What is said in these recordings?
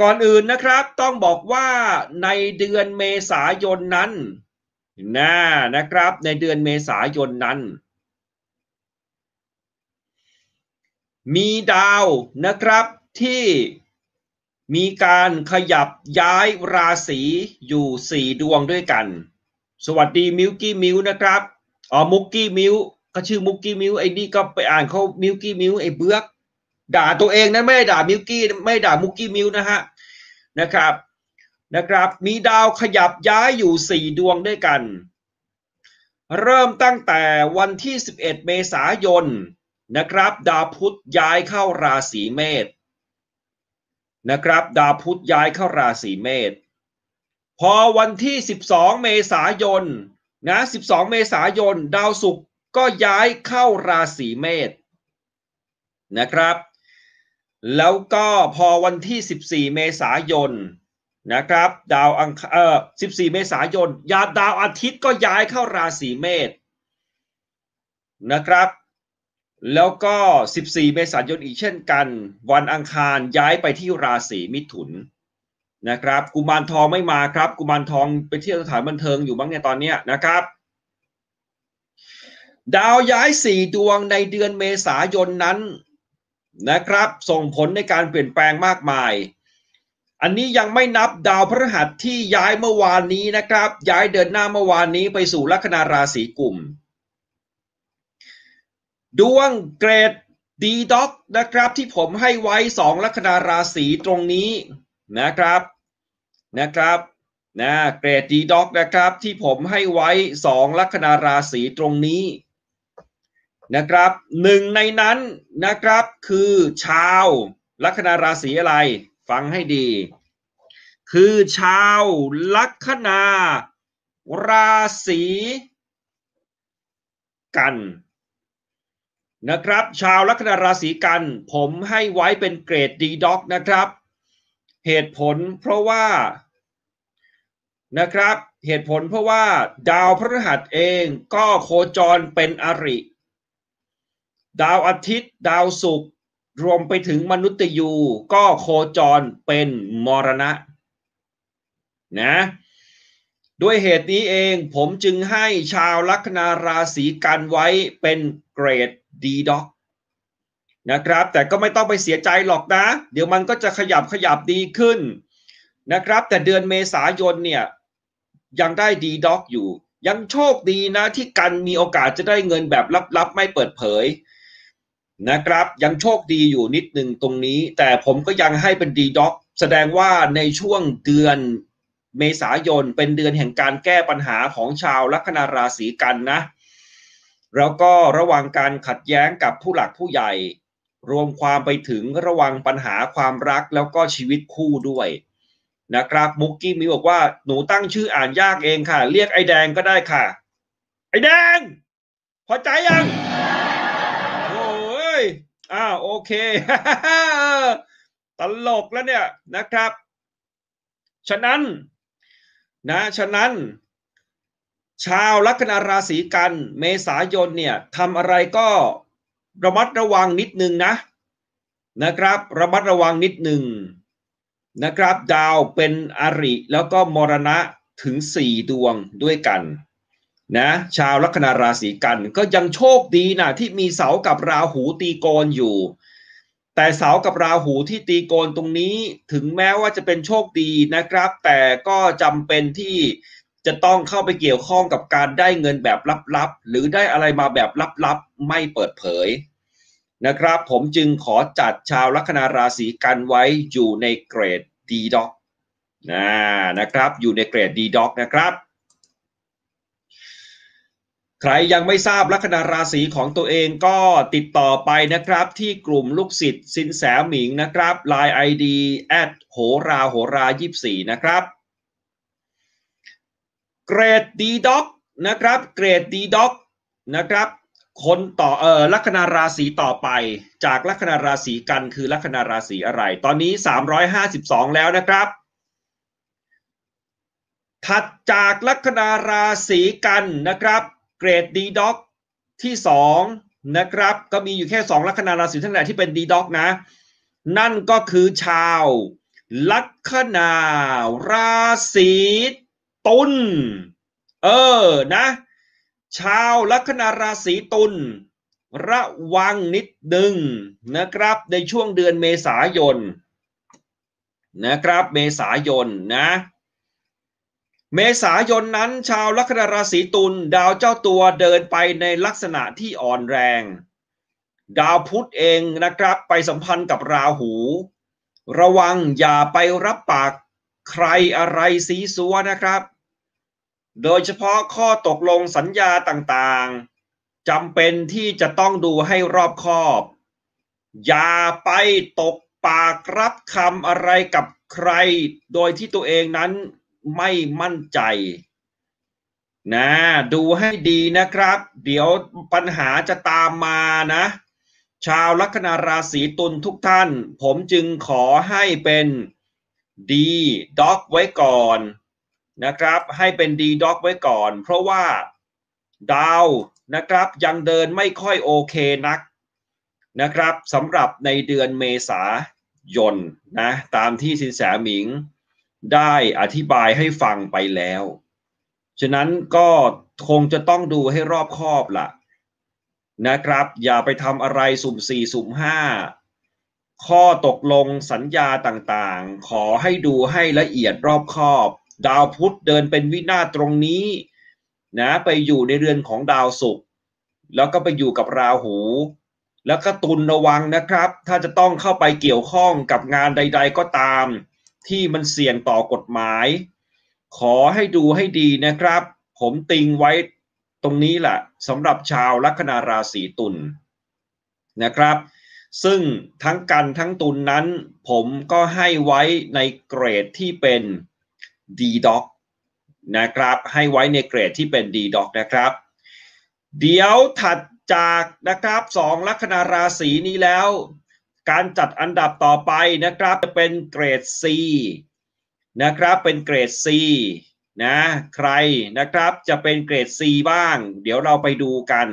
ก่อนอื่นนะครับต้องบอกว่าในเดือนเมษายนนั้นนะนะครับในเดือนเมษายนนั้น มีดาวนะครับที่มีการขยับย้ายราศีอยู่ 4 ดวงด้วยกัน สวัสดีมิวกี้มิวนะครับอ๋อมุกกี้มิวก็ชื่อมุกกี้มิวไอ้นี่ก็ไปอ่านเขามิวกี้มิวไอ้เบือกด่าตัวเองนะ ไม่ได้ด่ามิวกี้ไม่ด่ามุกกี้มิวนะฮะนะครับ นะครับมีดาวขยับย้ายอยู่ 4 ดวงด้วยกัน เริ่มตั้งแต่วันที่ 11 เมษายนนะครับ ดาวพุธย้ายเข้าราศีเมษนะครับ ดาวพุธย้ายเข้าราศีเมษพอวันที่ 12 เมษายนนะ12 เมษายน ดาวศุกร์ก็ย้ายเข้าราศีเมษนะครับแล้วก็พอวันที่ 14 เมษายนนะครับดาวอังเอ่อ14 เมษายนยาดาวอาทิตย์ก็ย้ายเข้าราศีเมษนะครับ แล้วก็ 14 เมษายนอีกเช่นกัน วันอังคารย้ายไปที่ราศีมิถุนนะครับ กุมารทองไม่มาครับ กุมารทองไปเที่ยวสถานบันเทิงอยู่บ้างในตอนนี้นะครับ ดาวย้าย 4 ดวงในเดือนเมษายนนั้นนะครับส่งผลในการเปลี่ยนแปลงมากมาย อันนี้ยังไม่นับดาวพฤหัสที่ย้ายเมื่อวานนี้นะครับ ย้ายเดินหน้าเมื่อวานนี้ไปสู่ลัคนาราศีกุมดวงเกรดดีด็อกนะครับที่ผมให้ไว้งลัคนาราศีตรงนี้นะครับนะครับนะเกรดดีด็อกนะครับที่ผมให้ไว้งลัคนาราศีตรงนี้นะครับหนึ่งในนั้นนะครับคือชาวลัคนาราศีอะไรฟังให้ดี คือชาวลัคนา ราศีกันนะครับชาวลัคนาราศีกันผมให้ไว้เป็นเกรดดีด็อกนะครับเหตุผลเพราะว่านะครับเหตุผลเพราะว่าดาวพฤหัสเองก็โคจรเป็นอริดาวอาทิตย์ดาวศุกร์รวมไปถึงมนุษย์ยู ก็โคจรเป็นมรณะนะด้วยเหตุนี้เองผมจึงให้ชาวลัคนาราศีกันไว้เป็นเกรดดีด็อกนะครับแต่ก็ไม่ต้องไปเสียใจหรอกนะ เดี๋ยวมันก็จะขยับขยับดีขึ้นนะครับ แต่เดือนเมษายนเนี่ยยังได้ดีด็อกอยู่ ยังโชคดีนะที่กันมีโอกาสจะได้เงินแบบลับ ๆ ไม่เปิดเผยนะครับยังโชคดีอยู่นิดหนึ่งตรงนี้ แต่ผมก็ยังให้เป็นดีด็อกแสดงว่าในช่วงเดือนเมษายน เป็นเดือนแห่งการแก้ปัญหาของชาวลัคนาราศีกันนะแล้วก็ระวังการขัดแย้งกับผู้หลักผู้ใหญ่ รวมความไปถึงระวังปัญหาความรักแล้วก็ชีวิตคู่ด้วยนะครับมุกกี้มีบอกว่าหนูตั้งชื่ออ่านยากเองค่ะ เรียกไอแดงก็ได้ค่ะ ไอแดงพอใจยังอ้าวโอเค ตลกแล้วเนี่ยนะครับฉะนั้นนะฉะนั้น ชาวลัคนาราศีกันเมษายนเนี่ยทำอะไรก็ระมัดระวังนิดนึงนะนะครับระมัดระวังนิดหนึ่งนะครับดาวเป็นอริแล้วก็มรณะถึง4ดวงด้วยกันนะชาวลัคนาราศีกันก็ยังโชคดีนะที่มีเสากับราหูตีโกนอยู่ แต่เสากับราหูที่ตีโกนตรงนี้ถึงแม้ว่าจะเป็นโชคดีนะครับ แต่ก็จำเป็นที่ จะต้องเข้าไปเกี่ยวข้องกับการได้เงินแบบลับๆ หรือได้อะไรมาแบบลับๆ ไม่เปิดเผย นะครับ ผมจึงขอจัดชาวลัคนาราศีกันไว้อยู่ในเกรดดีด็อกนะนะครับอยู่ในเกรดดีด็อกนะครับใครยังไม่ทราบลัคนาราศีของตัวเองก็ติดต่อไปนะครับ ที่กลุ่มลูกศิษย์สินแสหมิงนะครับ Line ID แอดโหราโหรา24นะครับเกรดดีด็อกนะครับ เกรดดีด็อกนะครับคนต่อเออลัคนาราศีต่อไป จากลัคนาราศีกันคือลัคนาราศีอะไร ตอนนี้ 352 แล้วนะครับ ถัดจากลัคนาราศีกันนะครับเกรดดีด็อกที่2นะครับ ก็มีอยู่แค่ 2 ลัคนาราศีทั้งหลายที่เป็นดีด็อกนะนั่นก็คือชาวลัคนาราศีตุลเออนะชาวลัคนาราศีตุลระวังนิดหนึ่งนะครับในช่วงเดือนเมษายนนะครับเมษายนนะเมษายนนั้นชาวลัคนาราศีตุลดาวเจ้าตัวเดินไปในลักษณะที่อ่อนแรง ดาวพุธเองนะครับไปสัมพันธ์กับราหู ระวังอย่าไปรับปากใครอะไรสีสัวนะครับ โดยเฉพาะข้อตกลงสัญญาต่างๆจำเป็นที่จะต้องดูให้รอบคอบ อย่าไปตกปากรับคำอะไรกับใครโดยที่ตัวเองนั้นไม่มั่นใจนะดูให้ดีนะครับ เดี๋ยวปัญหาจะตามมานะ ชาวลัคนาราศีตุลทุกท่าน ผมจึงขอให้เป็นดีด็อกไว้ก่อนนะครับให้เป็นดีด็อกไว้ก่อน เพราะว่า ดาวนะครับยังเดินไม่ค่อยโอเคนักนะครับสำหรับในเดือนเมษายนนะตามที่สินแสหมิงได้อธิบายให้ฟังไปแล้ว ฉะนั้นก็คงจะต้องดูให้รอบคอบละะนะครับ อย่าไปทำอะไรสุ่มสี่สุ่มห้าข้อตกลงสัญญาต่างๆ ขอให้ดูให้ละเอียดรอบคอบ ดาวพุธเดินเป็นวินาศตรงนี้นะไปอยู่ในเรือนของดาวศุกร์แล้วก็ไปอยู่กับราหู แล้วก็ตุนระวังนะครับ ถ้าจะต้องเข้าไปเกี่ยวข้องกับงานใดๆก็ตามที่มันเสี่ยงต่อกฎหมาย ขอให้ดูให้ดีนะครับ ผมติงไว้ตรงนี้แหละสำหรับชาวลัคนาราศีตุลนนะครับ ซึ่งทั้งกันทั้งตุลนนั้น ผมก็ให้ไว้ในเกรดที่เป็น d d o c นะครับให้ไว้ในเกรดที่เป็น d d o c นะครับ เดี๋ยวถัดจากนะครับสองลัคนาราศีนี้แล้วการจัดอันดับต่อไปนะครับจะเป็นเกรด C นะครับเป็นเกรด C นะใครนะครับจะเป็นเกรด C บ้าง เดี๋ยวเราไปดูกัน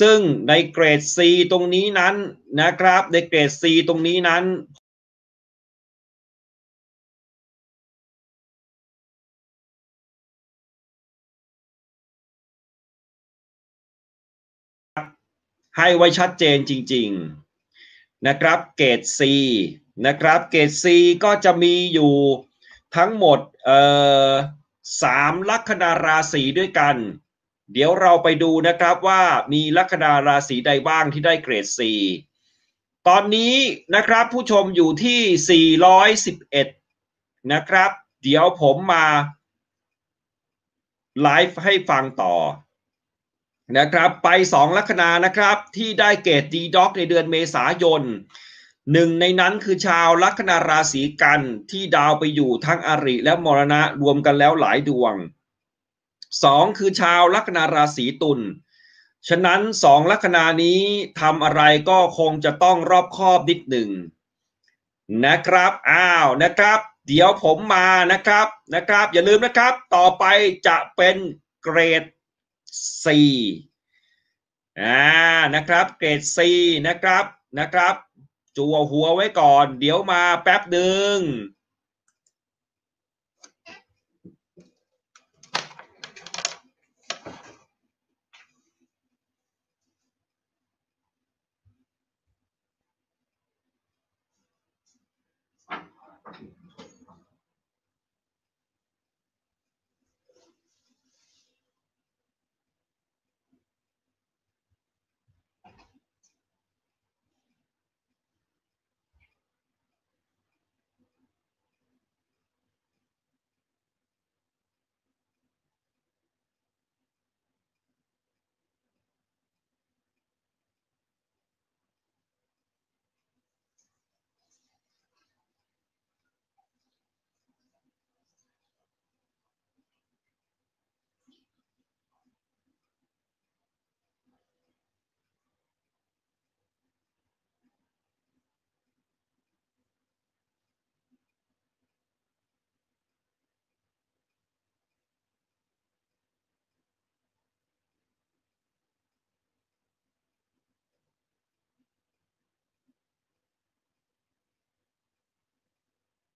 ซึ่งในเกรด C ตรงนี้นั้นนะครับในเกรด C ตรงนี้นั้น ให้ไว้ชัดเจนจริงๆนะครับเกรด C นะครับเกรด C ก็จะมีอยู่ทั้งหมดเอ่อสามลัคนาราศีด้วยกัน เดี๋ยวเราไปดูนะครับว่ามีลัคนาราศีใดบ้างที่ได้เกรด C ตอนนี้นะครับผู้ชมอยู่ที่ 411 นะครับเดี๋ยวผมมาไลฟ์ให้ฟังต่อนะครับไป 2 ลัคนานะครับที่ได้เกรดดีด็อกในเดือนเมษายนหนึ่งในนั้นคือชาวลัคนาราศีกันที่ดาวไปอยู่ทั้งอริและมรณะรวมกันแล้วหลายดวง 2 คือชาวลัคนาราศีตุลฉะนั้นสองลัคนานี้ทำอะไรก็คงจะต้องรอบคอบนิดหนึ่งนะครับอ้าวนะครับเดี๋ยวผมมานะครับนะครับ อย่าลืมนะครับต่อไปจะเป็นเกรด C อ่า นะครับ เกรด C นะครับ นะครับ จัวหัวไว้ก่อน เดี๋ยวมาแป๊บหนึ่ง